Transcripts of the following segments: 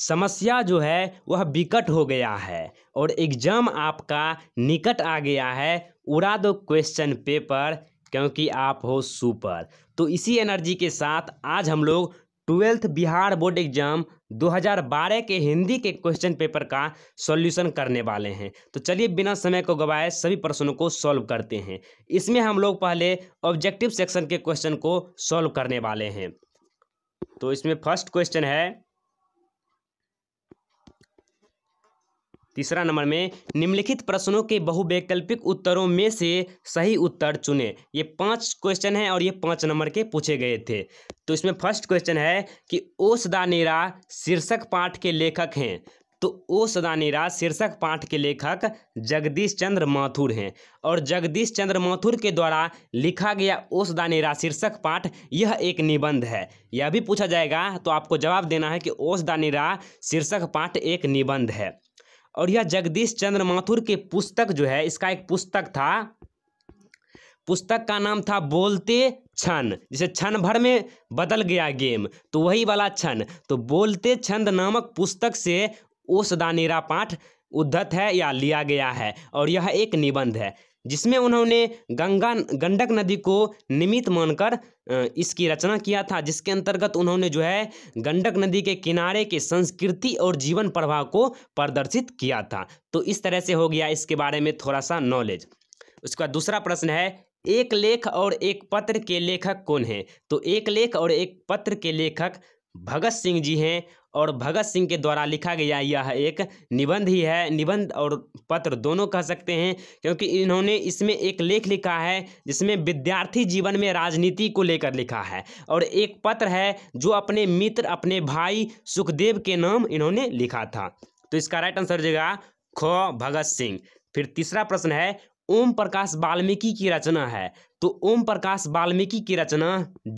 समस्या जो है वह विकट हो गया है और एग्ज़ाम आपका निकट आ गया है उड़ा दो क्वेश्चन पेपर क्योंकि आप हो सुपर तो इसी एनर्जी के साथ आज हम लोग ट्वेल्थ बिहार बोर्ड एग्जाम 2012 के हिंदी के क्वेश्चन पेपर का सॉल्यूशन करने वाले हैं तो चलिए बिना समय को गवाए सभी प्रश्नों को सॉल्व करते हैं इसमें हम लोग पहले ऑब्जेक्टिव सेक्शन के क्वेश्चन को सॉल्व करने वाले हैं तो इसमें फर्स्ट क्वेश्चन है तीसरा नंबर में निम्नलिखित प्रश्नों के बहुवैकल्पिक उत्तरों में से सही उत्तर चुने ये पांच क्वेश्चन हैं और ये पांच नंबर के पूछे गए थे तो इसमें फर्स्ट क्वेश्चन है कि ओ सदा शीर्षक पाठ के लेखक हैं तो ओ सदा शीर्षक पाठ के लेखक जगदीश चंद्र माथुर हैं और जगदीश चंद्र माथुर के द्वारा लिखा गया ओ सदा शीर्षक पाठ यह एक निबंध है यह भी पूछा जाएगा तो आपको जवाब देना है कि ओ सदा निरा शीर्षक पाठ एक निबंध है और यह जगदीश चंद्र माथुर के पुस्तक जो है इसका एक पुस्तक था पुस्तक का नाम था बोलते छन जिसे क्षण भर में बदल गया गेम तो वही वाला छन तो बोलते छंद नामक पुस्तक से ओ सदा निरा पाठ उद्धत है या लिया गया है और यह एक निबंध है जिसमें उन्होंने गंगा गंडक नदी को निमित्त मानकर इसकी रचना किया था जिसके अंतर्गत उन्होंने जो है गंडक नदी के किनारे के संस्कृति और जीवन प्रभाव को प्रदर्शित किया था तो इस तरह से हो गया इसके बारे में थोड़ा सा नॉलेज उसके बाद दूसरा प्रश्न है एक लेख और एक पत्र के लेखक कौन हैं तो एक लेख और एक पत्र के लेखक भगत सिंह जी हैं और भगत सिंह के द्वारा लिखा गया यह एक निबंध ही है निबंध और पत्र दोनों कह सकते हैं क्योंकि इन्होंने इसमें एक लेख लिखा है जिसमें विद्यार्थी जीवन में राजनीति को लेकर लिखा है और एक पत्र है जो अपने मित्र अपने भाई सुखदेव के नाम इन्होंने लिखा था तो इसका राइट आंसर जगह ख भगत सिंह फिर तीसरा प्रश्न है ओम प्रकाश वाल्मीकि की रचना है तो ओम प्रकाश वाल्मीकि की रचना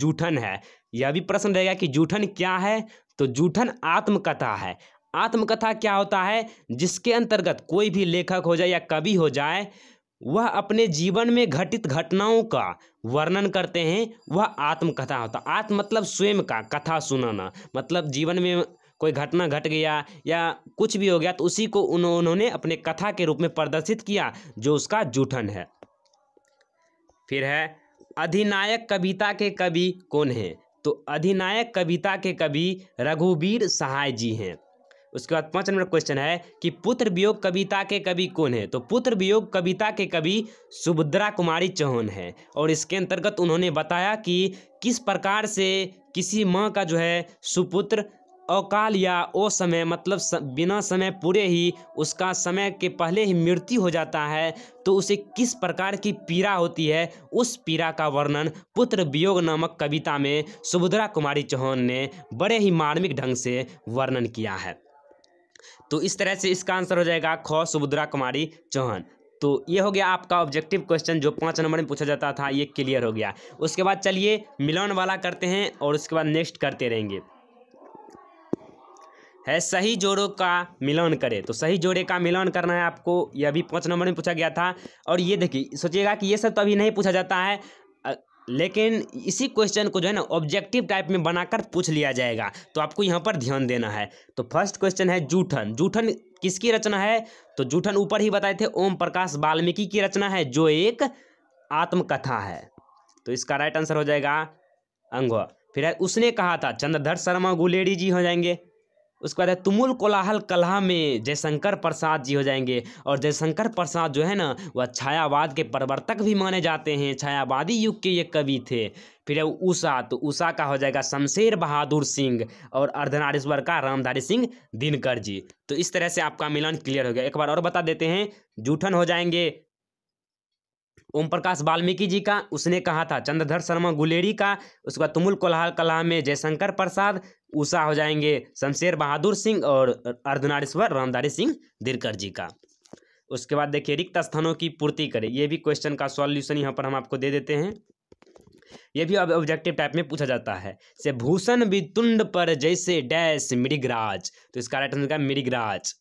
जूठन है यह भी प्रश्न रहेगा कि जूठन क्या है तो जूठन आत्मकथा है आत्मकथा क्या होता है जिसके अंतर्गत कोई भी लेखक हो जाए या कवि हो जाए वह अपने जीवन में घटित घटनाओं का वर्णन करते हैं वह आत्मकथा होता आत्म मतलब स्वयं का कथा सुनाना मतलब जीवन में कोई घटना घट गया या कुछ भी हो गया तो उसी को उन्होंने अपने कथा के रूप में प्रदर्शित किया जो उसका जूठन है फिर है अधिनायक कविता के कवि कौन है तो अधिनायक कविता के कवि रघुवीर सहाय जी हैं उसके बाद पाँच नंबर क्वेश्चन है कि पुत्र वियोग कविता के कवि कौन है तो पुत्र वियोग कविता के कवि सुभद्रा कुमारी चौहान है और इसके अंतर्गत उन्होंने बताया कि किस प्रकार से किसी माँ का जो है सुपुत्र अकाल या असमय मतलब स, बिना समय पूरे ही उसका समय के पहले ही मृत्यु हो जाता है तो उसे किस प्रकार की पीड़ा होती है उस पीड़ा का वर्णन पुत्र वियोग नामक कविता में सुभद्रा कुमारी चौहान ने बड़े ही मार्मिक ढंग से वर्णन किया है तो इस तरह से इसका आंसर हो जाएगा ख सुभद्रा कुमारी चौहान तो ये हो गया आपका ऑब्जेक्टिव क्वेश्चन जो पाँच नंबर में पूछा जाता था ये क्लियर हो गया उसके बाद चलिए मिलन वाला करते हैं और उसके बाद नेक्स्ट करते रहेंगे है सही जोड़ों का मिलान करें तो सही जोड़े का मिलान करना है आपको यह भी पाँच नंबर में पूछा गया था और ये देखिए सोचिएगा कि ये सब तो अभी नहीं पूछा जाता है लेकिन इसी क्वेश्चन को जो है ना ऑब्जेक्टिव टाइप में बनाकर पूछ लिया जाएगा तो आपको यहाँ पर ध्यान देना है तो फर्स्ट क्वेश्चन है जूठन जूठन किसकी रचना है तो जूठन ऊपर ही बताए थे ओम प्रकाश वाल्मीकि की रचना है जो एक आत्मकथा है तो इसका राइट आंसर हो जाएगा अंगवा फिर उसने कहा था चंद्रधर शर्मा गुलेरी जी हो जाएंगे उसके बाद है तुमुल कोलाहल कलहा में जयशंकर प्रसाद जी हो जाएंगे और जयशंकर प्रसाद जो है ना वह छायावाद के प्रवर्तक भी माने जाते हैं छायावादी युग के ये कवि थे फिर है उषा तो उषा का हो जाएगा शमशेर बहादुर सिंह और अर्धनारेश्वर का रामधारी सिंह दिनकर जी तो इस तरह से आपका मिलन क्लियर हो गया एक बार और बता देते हैं जूठन हो जाएंगे ओम प्रकाश वाल्मीकि जी का उसने कहा था चंद्रधर शर्मा गुलेरी का उसके बाद तुमुल कोलाहल कला में जयशंकर प्रसाद उषा हो जाएंगे शमशेर बहादुर सिंह और अर्धनारेश्वर रामधारी सिंह दिरकर जी का उसके बाद देखिए रिक्त स्थानों की पूर्ति करें ये भी क्वेश्चन का सॉल्यूशन यहाँ पर हम आपको दे देते हैं ये भी अब ऑब्जेक्टिव टाइप में पूछा जाता है से भूषण तुंड पर जैसे डैश मृगराज तो इसका राइट आंसर मृगराज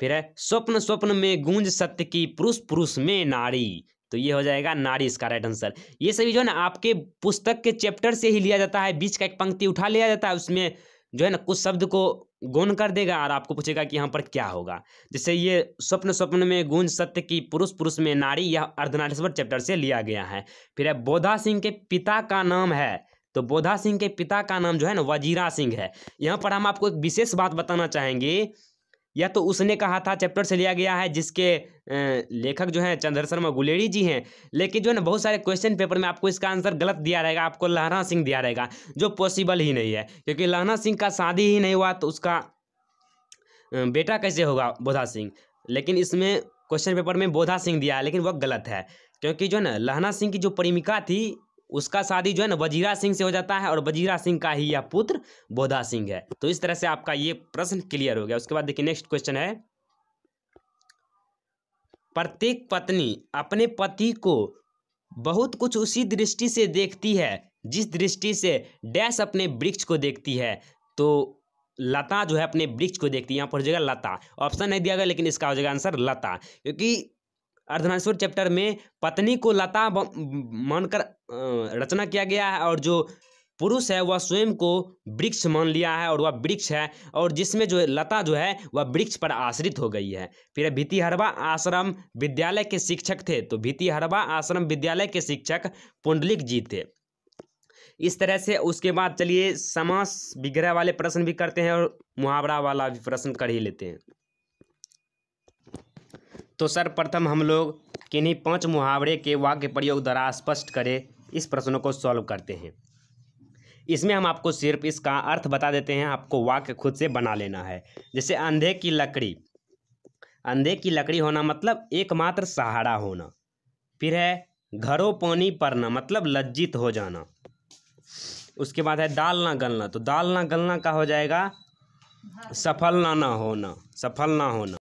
फिर है स्वप्न स्वप्न में गूंज सत्य की पुरुष पुरुष में नारी तो ये हो जाएगा नारी इसका राइट आंसर ये सभी जो है ना आपके पुस्तक के चैप्टर से ही लिया जाता है बीच का एक पंक्ति उठा लिया जाता है उसमें जो है ना कुछ शब्द को गुण कर देगा और आपको पूछेगा कि यहाँ पर क्या होगा जैसे ये स्वप्न स्वप्न में गुंज सत्य की पुरुष पुरुष में नारी यह अर्धनारेश्वर चैप्टर से लिया गया है फिर है बोधा सिंह के पिता का नाम है तो बोधा सिंह के पिता का नाम जो है ना वजीरा सिंह है यहाँ पर हम आपको एक विशेष बात बताना चाहेंगे या तो उसने कहा था चैप्टर से लिया गया है जिसके लेखक जो हैं चंद्र शर्मा गुलेरी जी हैं लेकिन जो है ना बहुत सारे क्वेश्चन पेपर में आपको इसका आंसर गलत दिया रहेगा आपको लहना सिंह दिया रहेगा जो पॉसिबल ही नहीं है क्योंकि लहना सिंह का शादी ही नहीं हुआ तो उसका बेटा कैसे होगा बोधा सिंह लेकिन इसमें क्वेश्चन पेपर में बोधा सिंह दिया है लेकिन वह गलत है क्योंकि जो है ना लहना सिंह की जो प्रेमिका थी उसका शादी जो है ना वजीरा सिंह से हो जाता है और वजीरा सिंह का ही यह पुत्र बोधा सिंह है तो इस तरह से आपका ये प्रश्न क्लियर हो गया उसके बाद देखिए नेक्स्ट क्वेश्चन है प्रत्येक पत्नी अपने पति को बहुत कुछ उसी दृष्टि से देखती है जिस दृष्टि से डैश अपने वृक्ष को देखती है तो लता जो है अपने वृक्ष को देखती है यहाँ पर हो जाएगा लता ऑप्शन नहीं दिया गया लेकिन इसका हो जाएगा आंसर लता क्योंकि अर्धनाश्वर चैप्टर में पत्नी को लता मानकर रचना किया गया है और जो पुरुष है वह स्वयं को वृक्ष मान लिया है और वह वृक्ष है और जिसमें जो लता जो है वह वृक्ष पर आश्रित हो गई है फिर भीतिहरवा आश्रम विद्यालय के शिक्षक थे तो भीतिहरवा आश्रम विद्यालय के शिक्षक पुंडलिक जी थे इस तरह से उसके बाद चलिए समास विग्रह वाले प्रश्न भी करते हैं और मुहावरा वाला भी प्रश्न कर ही लेते हैं तो सर्वप्रथम हम लोग किन्हीं पांच मुहावरे के वाक्य प्रयोग द्वारा स्पष्ट करें इस प्रश्नों को सॉल्व करते हैं इसमें हम आपको सिर्फ इसका अर्थ बता देते हैं आपको वाक्य खुद से बना लेना है जैसे अंधे की लकड़ी अंधे की लकड़ी होना मतलब एकमात्र सहारा होना फिर है घरों पानी पड़ना मतलब लज्जित हो जाना उसके बाद है दाल ना गलना तो दाल ना गलना का हो जाएगा सफल ना ना होना सफल ना होना